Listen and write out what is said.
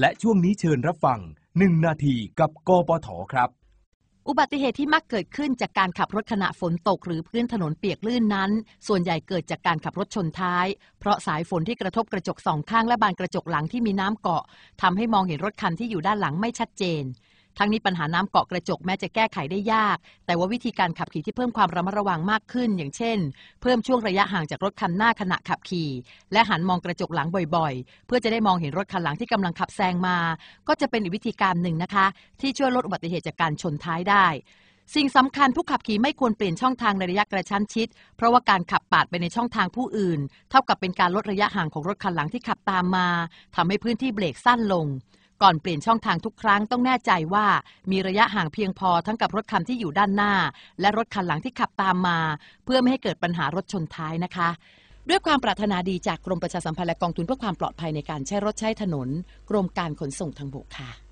และช่วงนี้เชิญรับฟัง 1 นาทีกับกปทครับ อุบัติเหตุที่มักเกิดขึ้นจากการขับรถขณะฝนตกหรือพื้นถนนเปียกลื่นนั้น ส่วนใหญ่เกิดจากการขับรถชนท้าย เพราะสายฝนที่กระทบกระจกสองข้างและบานกระจกหลังที่มีน้ำเกาะทำให้มองเห็นรถคันที่อยู่ด้านหลังไม่ชัดเจนทั้งนี้ปัญหาน้ำเกาะกระจกแม้จะแก้ไขได้ยาก แต่ว่าวิธีการขับขี่ที่เพิ่มความระมัดระวังมากขึ้นอย่างเช่นเพิ่มช่วงระยะห่างจากรถคันหน้าขณะขับขี่ และหันมองกระจกหลังบ่อยๆ เพื่อจะได้มองเห็นรถคันหลังที่กำลังขับแซงมา ก็จะเป็นอีกวิธีการหนึ่งนะคะ ที่ช่วยลดอุบัติเหตุจากการชนท้ายได้ สิ่งสำคัญผู้ขับขี่ไม่ควรเปลี่ยนช่องทางในระยะกระชั้นชิด เพราะว่าการขับปาดไปในช่องทางผู้อื่น เท่ากับเป็นการลดระยะห่างของรถคันหลังที่ขับตามมา ทำให้พื้นที่เบรกสั้นลงก่อนเปลี่ยนช่องทางทุกครั้งต้องแน่ใจว่ามีระยะห่างเพียงพอทั้งกับรถคันที่อยู่ด้านหน้า และรถคันหลังที่ขับตามมา เพื่อไม่ให้เกิดปัญหารถชนท้ายนะคะ ด้วยความปรารถนาดีจากกรมประชาสัมพันธ์และกองทุนเพื่อความปลอดภัยในการใช้รถใช้ถนน กรมการขนส่งทางบกค่ะ